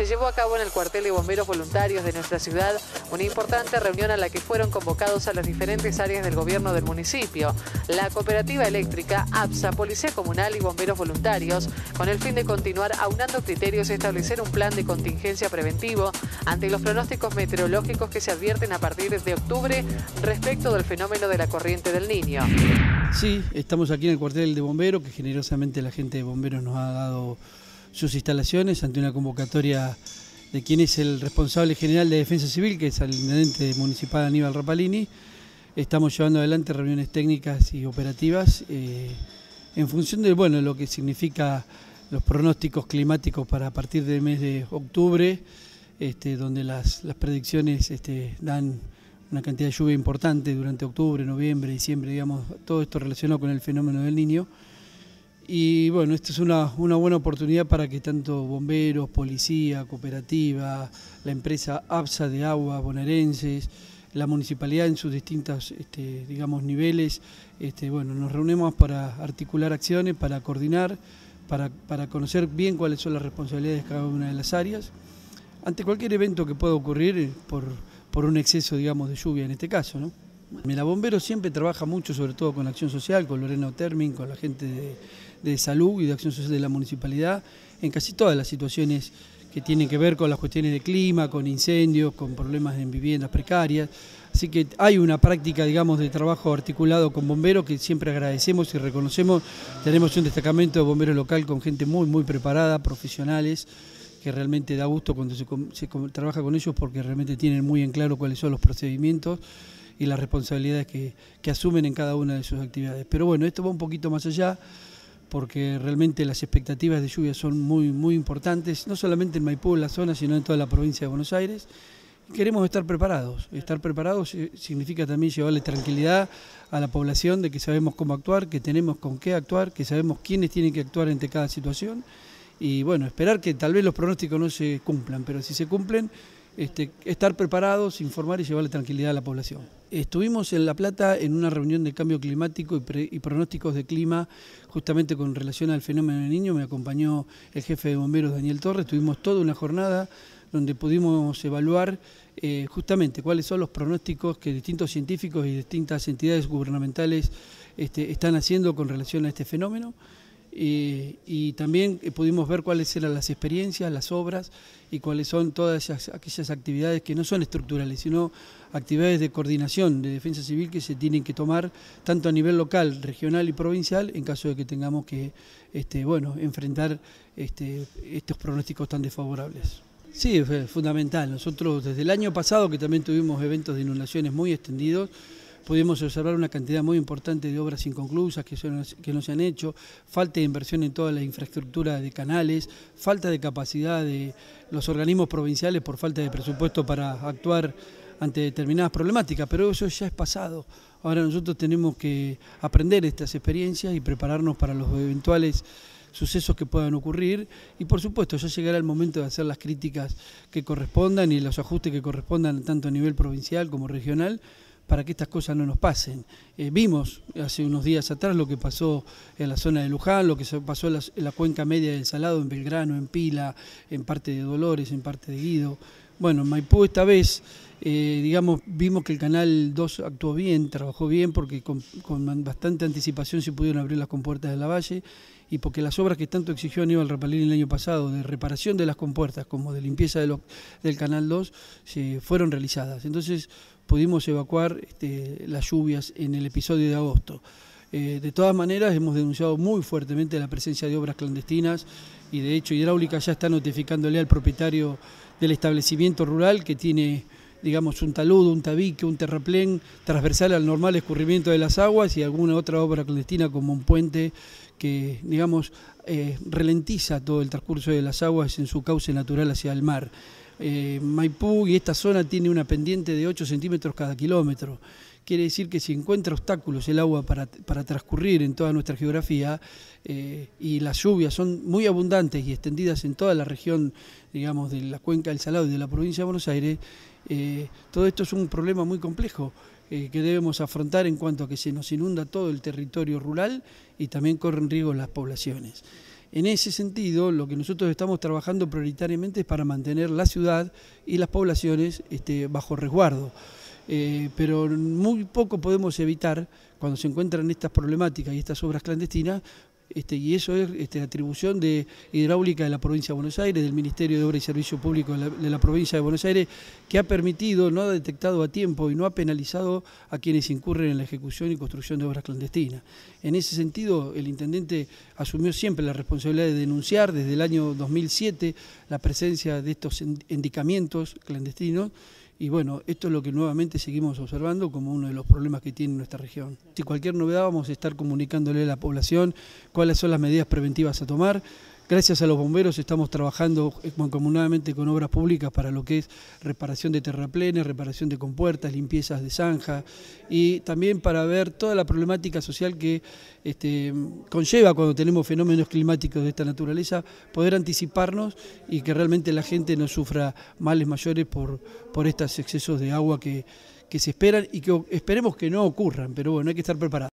se llevó a cabo en el cuartel de bomberos voluntarios de nuestra ciudad una importante reunión a la que fueron convocados a las diferentes áreas del gobierno del municipio, la cooperativa eléctrica, APSA, Policía Comunal y Bomberos Voluntarios, con el fin de continuar aunando criterios y establecer un plan de contingencia preventivo ante los pronósticos meteorológicos que se advierten a partir de octubre respecto del fenómeno de la corriente del niño. Sí, estamos aquí en el cuartel de bomberos que generosamente la gente de bomberos nos ha dado sus instalaciones ante una convocatoria de quien es el responsable general de Defensa Civil, que es el intendente municipal Aníbal Rapalini. Estamos llevando adelante reuniones técnicas y operativas eh, en función de bueno, lo que significa los pronósticos climáticos para a partir del mes de octubre, este, donde las, predicciones este, dan una cantidad de lluvia importante durante octubre, noviembre, diciembre, digamos, todo esto relacionado con el fenómeno del niño. Y bueno, esta es una, buena oportunidad para que tanto bomberos, policía, cooperativa, la empresa APSA de Agua, bonaerenses, la municipalidad en sus distintos este, digamos, niveles, este, bueno, nos reunimos para articular acciones, para coordinar, para, para conocer bien cuáles son las responsabilidades de cada una de las áreas. Ante cualquier evento que pueda ocurrir eh, por, un exceso, digamos, de lluvia en este caso, ¿no? Mira, Bomberos siempre trabaja mucho, sobre todo con acción social, con Loreno Termin, con la gente de, de salud y de acción social de la municipalidad en casi todas las situaciones que tienen que ver con las cuestiones de clima, con incendios, con problemas en viviendas precarias. Así que hay una práctica, digamos, de trabajo articulado con bomberos que siempre agradecemos y reconocemos. Tenemos un destacamento de bomberos local con gente muy, muy preparada, profesionales, que realmente da gusto cuando se, trabaja con ellos porque realmente tienen muy en claro cuáles son los procedimientos y las responsabilidades que, que asumen en cada una de sus actividades. Pero bueno, esto va un poquito más allá porque realmente las expectativas de lluvia son muy, muy importantes, no solamente en Maipú, en la zona, sino en toda la provincia de Buenos Aires. Queremos estar preparados. Estar preparados eh, significa también llevarle tranquilidad a la población de que sabemos cómo actuar, que tenemos con qué actuar, que sabemos quiénes tienen que actuar ante cada situación. Y bueno, esperar que tal vez los pronósticos no se cumplan, pero si se cumplen, este, estar preparados, informar y llevarle tranquilidad a la población. Estuvimos en La Plata en una reunión de cambio climático y, pronósticos de clima, justamente con relación al fenómeno del niño. Me acompañó el jefe de bomberos, Daniel Torres. Tuvimos toda una jornada donde pudimos evaluar eh, justamente cuáles son los pronósticos que distintos científicos y distintas entidades gubernamentales este, están haciendo con relación a este fenómeno. Eh, y también eh, pudimos ver cuáles eran las experiencias, las obras y cuáles son todas esas, aquellas actividades que no son estructurales, sino actividades de coordinación de defensa civil que se tienen que tomar tanto a nivel local, regional y provincial en caso de que tengamos que este, enfrentar este, estos pronósticos tan desfavorables. Sí, es eh, fundamental. Nosotros desde el año pasado que también tuvimos eventos de inundaciones muy extendidos, pudimos observar una cantidad muy importante de obras inconclusas que, son, que no se han hecho, falta de inversión en toda la infraestructura de canales, falta de capacidad de los organismos provinciales por falta de presupuesto para actuar ante determinadas problemáticas, pero eso ya es pasado. Ahora nosotros tenemos que aprender estas experiencias y prepararnos para los eventuales sucesos que puedan ocurrir y por supuesto ya llegará el momento de hacer las críticas que correspondan y los ajustes que correspondan tanto a nivel provincial como regional para que estas cosas no nos pasen. Eh, vimos hace unos días atrás lo que pasó en la zona de Luján, lo que pasó en la, cuenca media del Salado, en Belgrano, en Pila, en parte de Dolores, en parte de Guido. Bueno, en Maipú esta vez, eh, digamos, vimos que el Canal 2 actuó bien, trabajó bien, porque con, bastante anticipación se pudieron abrir las compuertas de la valle y porque las obras que tanto exigió Aníbal Rapalín el año pasado, de reparación de las compuertas como de limpieza de del Canal 2, se fueron realizadas. Entonces pudimos evacuar este, las lluvias en el episodio de agosto. Eh, de todas maneras, hemos denunciado muy fuertemente la presencia de obras clandestinas y de hecho Hidráulica ya está notificándole al propietario del establecimiento rural que tiene digamos, un taludo, un tabique, un terraplén transversal al normal escurrimiento de las aguas y alguna otra obra clandestina como un puente que, digamos, eh, ralentiza todo el transcurso de las aguas en su cauce natural hacia el mar. Eh, Maipú y esta zona tiene una pendiente de 8 centímetros cada kilómetro. Quiere decir que si encuentra obstáculos el agua para, transcurrir en toda nuestra geografía eh, y las lluvias son muy abundantes y extendidas en toda la región, digamos, de la cuenca del Salado y de la provincia de Buenos Aires, eh, todo esto es un problema muy complejo que debemos afrontar en cuanto a que se nos inunda todo el territorio rural y también corren riesgo las poblaciones. En ese sentido, lo que nosotros estamos trabajando prioritariamente es para mantener la ciudad y las poblaciones este, bajo resguardo. Eh, pero muy poco podemos evitar cuando se encuentran estas problemáticas y estas obras clandestinas este, y eso es la este, atribución de hidráulica de la provincia de Buenos Aires, del Ministerio de Obras y Servicios Públicos de la, provincia de Buenos Aires, que ha permitido, no ha detectado a tiempo y no ha penalizado a quienes incurren en la ejecución y construcción de obras clandestinas. En ese sentido, el intendente asumió siempre la responsabilidad de denunciar desde el año 2007 la presencia de estos indicamientos clandestinos y bueno, esto es lo que nuevamente seguimos observando como uno de los problemas que tiene nuestra región. Si cualquier novedad vamos a estar comunicándole a la población cuáles son las medidas preventivas a tomar. Gracias a los bomberos estamos trabajando mancomunadamente con obras públicas para lo que es reparación de terraplenes, reparación de compuertas, limpiezas de zanja y también para ver toda la problemática social que este, conlleva cuando tenemos fenómenos climáticos de esta naturaleza, poder anticiparnos y que realmente la gente no sufra males mayores por, por estos excesos de agua que, que se esperan y que esperemos que no ocurran, pero bueno, hay que estar preparados.